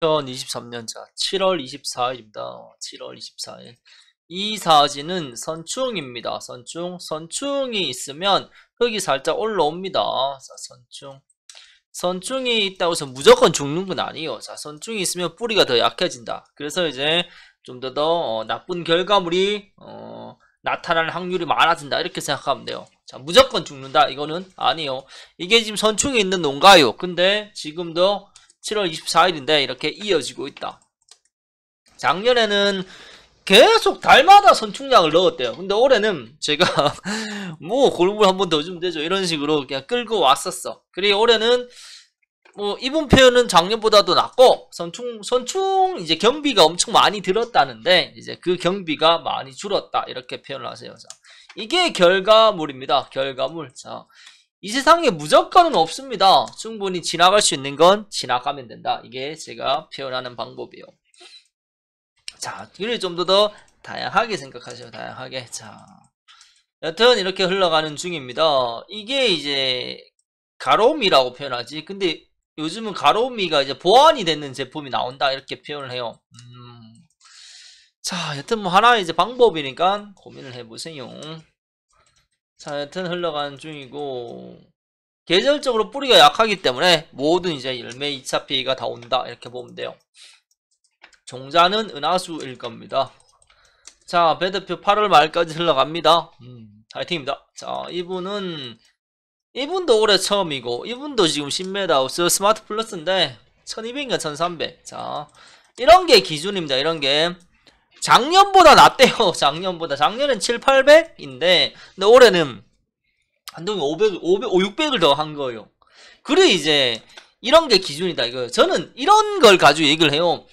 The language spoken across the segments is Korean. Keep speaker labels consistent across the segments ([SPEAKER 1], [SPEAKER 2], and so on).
[SPEAKER 1] 2023년자 7월 24일입니다. 7월 24일. 이 사진은 선충입니다. 선충. 선충이 있으면 흙이 살짝 올라옵니다. 자, 선충. 선충이 있다고 해서 무조건 죽는 건 아니에요. 자, 선충이 있으면 뿌리가 더 약해진다. 그래서 이제 좀 더더 더 어, 나쁜 결과물이 어, 나타날 확률이 많아진다. 이렇게 생각하면 돼요. 자, 무조건 죽는다. 이거는 아니에요. 이게 지금 선충이 있는 농가요. 근데 지금도 7월 24일인데 이렇게 이어지고 있다. 작년에는 계속 달마다 선충량을 넣었대요. 근데 올해는 제가 뭐 골물 한번 더 주면 되죠. 이런 식으로 그냥 끌고 왔었어. 그리고 올해는 뭐이분표현은 작년보다도 낫고 선충 선충 이제 경비가 엄청 많이 들었다는데 이제 그 경비가 많이 줄었다 이렇게 표현을 하세요. 자, 이게 결과물입니다. 결과물. 자, 이 세상에 무조건은 없습니다. 충분히 지나갈 수 있는 건 지나가면 된다. 이게 제가 표현하는 방법이에요. 자, 이를 좀더 다양하게 생각하세요. 다양하게. 자, 여튼 이렇게 흘러가는 중입니다. 이게 이제 가로미라고 표현하지. 근데 요즘은 가로미가 이제 보완이 되는 제품이 나온다 이렇게 표현을 해요. 음. 자, 여튼 뭐 하나 이제 방법이니까 고민을 해보세요. 하 여튼 흘러가는 중이고 계절적으로 뿌리가 약하기 때문에 모든 이제 열매 2차 피해가 다 온다 이렇게 보면 돼요. 종자는 은하수일 겁니다. 자, 배드표 8월 말까지 흘러갑니다. 음, 파이팅입니다. 자, 이분은 이분도 올해 처음이고 이분도 지금 1 0메다우스 스마트 플러스인데 1200인가 1300. 자, 이런 게 기준입니다. 이런 게 작년보다 낫대요. 작년보다. 작년은 7, 800인데 근데 올해는 한동이 500, 500, 600을 더 한 거예요. 그래 이제 이런 게 기준이다 이거 저는 이런 걸 가지고 얘기를 해요.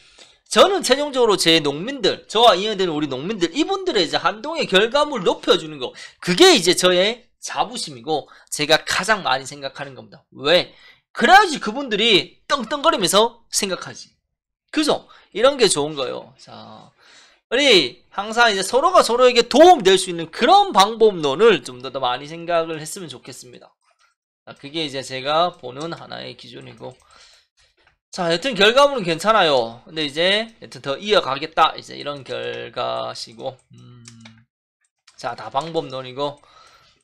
[SPEAKER 1] 저는 최종적으로 제 농민들, 저와 이해되는 우리 농민들, 이분들의 이제 한동의 결과물 을 높여주는 거. 그게 이제 저의 자부심이고, 제가 가장 많이 생각하는 겁니다. 왜? 그래야지 그분들이 떵떵거리면서 생각하지. 그죠? 이런 게 좋은 거예요. 자, 우리 항상 이제 서로가 서로에게 도움 될 수 있는 그런 방법론을 좀 더 많이 생각을 했으면 좋겠습니다. 아, 그게 이제 제가 보는 하나의 기준이고. 자, 여튼 결과물은 괜찮아요. 근데 이제 여튼 더 이어가겠다. 이제 이런 결과시고. 음. 자, 다 방법론이고.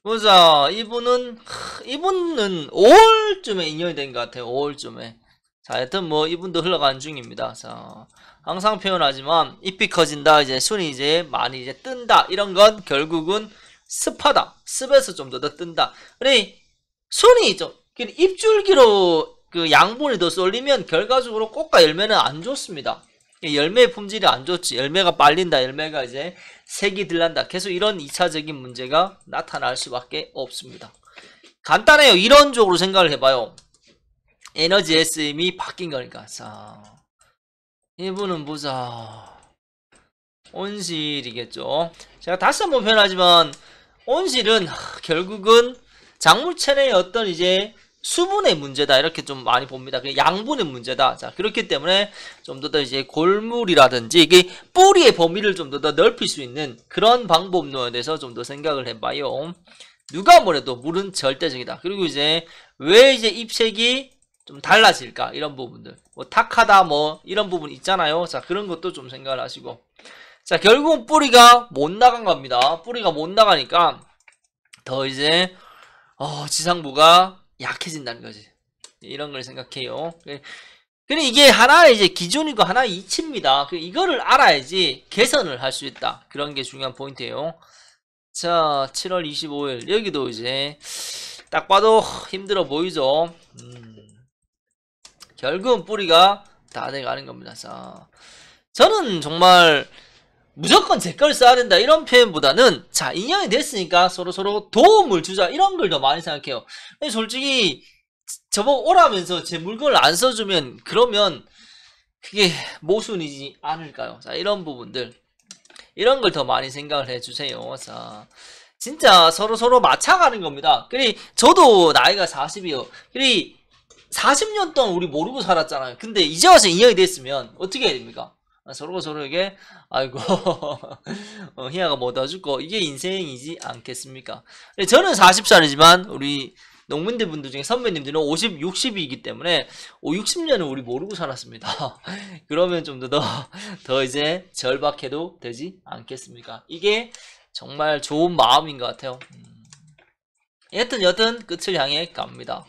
[SPEAKER 1] 보자, 이분은, 이분은 5월쯤에 인연이 된 것 같아요. 5월쯤에. 자, 하여튼 뭐 이분도 흘러간 중입니다. 자, 항상 표현하지만 잎이 커진다, 이제 순이 이제 많이 이제 뜬다 이런 건 결국은 습하다, 습에서 좀 더 더 뜬다. 그래 순이 좀 그러니까 입줄기로 그 양분이 더 쏠리면 결과적으로 꽃과 열매는 안 좋습니다. 열매의 품질이 안 좋지. 열매가 빨린다. 열매가 이제 색이 들란다 계속 이런 2차적인 문제가 나타날 수밖에 없습니다. 간단해요. 이론적으로 생각을 해봐요. 에너지 s m 이 바뀐 거니까 자 이분은 보자 온실이겠죠 제가 다시 한번 표현하지만 온실은 결국은 작물체내의 어떤 이제 수분의 문제다 이렇게 좀 많이 봅니다. 양분의 문제다. 자 그렇기 때문에 좀 더 더 이제 골물이라든지 이게 뿌리의 범위를 좀 더 넓힐 수 있는 그런 방법론에 대해서 좀 더 생각을 해봐요. 누가 뭐래도 물은 절대적이다. 그리고 이제 왜 이제 잎색이 좀 달라질까 이런 부분들 뭐 탁하다 뭐 이런 부분 있잖아요 자 그런 것도 좀 생각을 하시고 자 결국은 뿌리가 못 나간 겁니다 뿌리가 못 나가니까 더 이제 어, 지상부가 약해진다는 거지 이런 걸 생각해요 예. 근데 이게 하나의 이제 기준이고 하나의 이치입니다 그 이거를 알아야지 개선을 할 수 있다 그런 게 중요한 포인트예요 자 7월 25일 여기도 이제 딱 봐도 힘들어 보이죠 음. 결국은 뿌리가 다 돼가는 겁니다. 자, 저는 정말 무조건 제 걸 써야 된다 이런 표현보다는 자 인연이 됐으니까 서로서로 도움을 주자 이런 걸 더 많이 생각해요. 솔직히 저보고 오라면서 제 물건을 안 써주면 그러면 그게 모순이지 않을까요? 자 이런 부분들 이런 걸 더 많이 생각을 해주세요. 자 진짜 서로서로 맞춰가는 겁니다. 그리 저도 나이가 40이요. 그리 40년 동안 우리 모르고 살았잖아요. 근데 이제 와서 인형이 됐으면 어떻게 해야 됩니까? 아, 서로가 서로에게 아이고 어, 희야가 뭐다 죽고 이게 인생이지 않겠습니까? 네, 저는 40살이지만 우리 농민들 분들 중에 선배님들은 50, 60이기 때문에 6 0년을 우리 모르고 살았습니다. 그러면 좀 더 더 이제 절박해도 되지 않겠습니까? 이게 정말 좋은 마음인 것 같아요. 음. 여튼 여튼 끝을 향해 갑니다.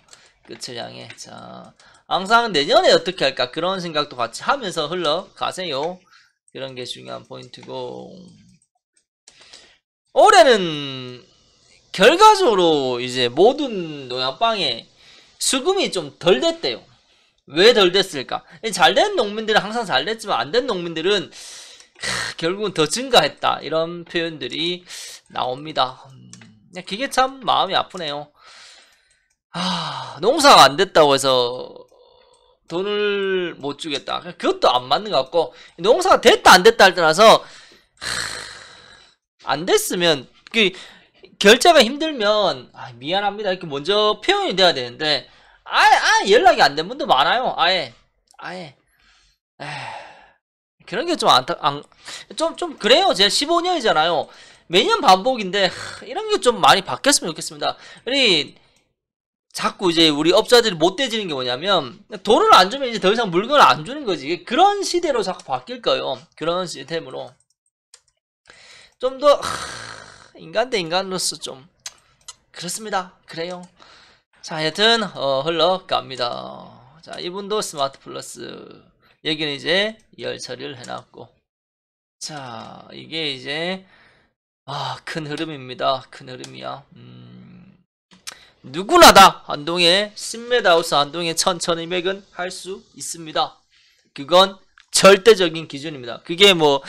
[SPEAKER 1] 끝을 향해 자 항상 내년에 어떻게 할까 그런 생각도 같이 하면서 흘러가세요 그런 게 중요한 포인트고 올해는 결과적으로 이제 모든 농약방에 수금이 좀 덜 됐대요 왜 덜 됐을까 잘 된 농민들은 항상 잘 됐지만 안 된 농민들은 크, 결국은 더 증가했다 이런 표현들이 나옵니다 음, 그게 참 마음이 아프네요 아, 농사가 안 됐다고 해서 돈을 못 주겠다. 그것도 안 맞는 것 같고 농사가 됐다 안 됐다 할 때나서 안 됐으면 그 결제가 힘들면 아, 미안합니다 이렇게 먼저 표현이 돼야 되는데 아예, 아예 연락이 안 된 분도 많아요. 아예 아예 에이, 그런 게 좀 안타 안좀좀 좀 그래요. 제가 15년이잖아요. 매년 반복인데 하, 이런 게 좀 많이 바뀌었으면 좋겠습니다. 우리 자꾸 이제 우리 업자들이 못돼지는 게 뭐냐면 돈을 안 주면 이제 더 이상 물건을 안 주는 거지 그런 시대로 자꾸 바뀔 거예요 그런 시스템으로 좀 더 인간 대 인간으로서 좀 그렇습니다 그래요 자 여튼 어, 흘러갑니다 자 이분도 스마트 플러스 여기는 이제 열 처리를 해놨고 자 이게 이제 아큰 흐름입니다 큰 흐름이야 음. 누구나 다한동에 10m하우스 한동에 천천히 0은할 수 있습니다. 그건 절대적인 기준입니다. 그게 뭐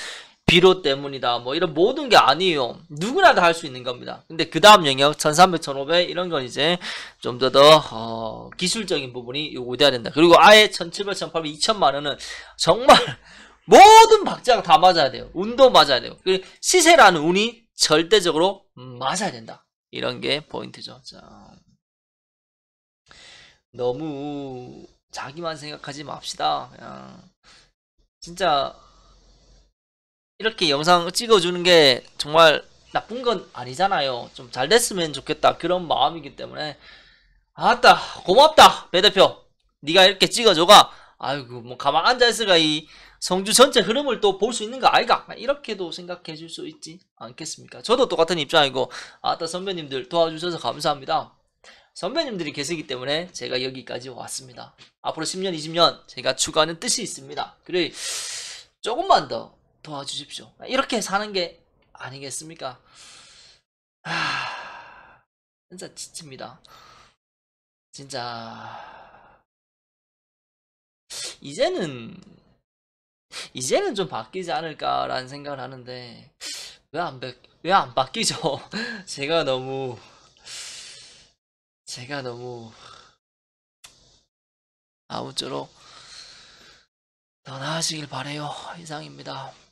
[SPEAKER 1] 비료 때문이다 뭐 이런 모든 게 아니에요. 누구나 다 할 수 있는 겁니다. 근데 그 다음 영역 1300, 1500 이런 건 이제 좀 더더 더, 어, 기술적인 부분이 요구돼야 된다. 그리고 아예 1700, 1800, 2000만 원은 정말 모든 박자가 다 맞아야 돼요. 운도 맞아야 돼요. 그 시세라는 운이 절대적으로 맞아야 된다. 이런 게 포인트죠. 자. 너무 자기만 생각하지 맙시다. 그냥 진짜 이렇게 영상 찍어주는 게 정말 나쁜 건 아니잖아요. 좀 잘 됐으면 좋겠다 그런 마음이기 때문에 아따 고맙다 배 대표 네가 이렇게 찍어줘가 아이고 뭐 가만 앉아있으가 이 성주 전체 흐름을 또 볼 수 있는 거 아이가 이렇게도 생각해 줄 수 있지 않겠습니까 저도 똑같은 입장이고 아따 선배님들 도와주셔서 감사합니다 선배님들이 계시기 때문에 제가 여기까지 왔습니다. 앞으로 10년, 20년 제가 추구하는 뜻이 있습니다. 그래 조금만 더 도와주십시오. 이렇게 사는 게 아니겠습니까? 하... 진짜 지칩니다. 진짜 이제는 이제는 좀 바뀌지 않을까라는 생각을 하는데 왜 안 바... 왜안 바뀌죠? 제가 너무 제가 너무 아무쪼록 더 나아지길 바래요. 이상입니다.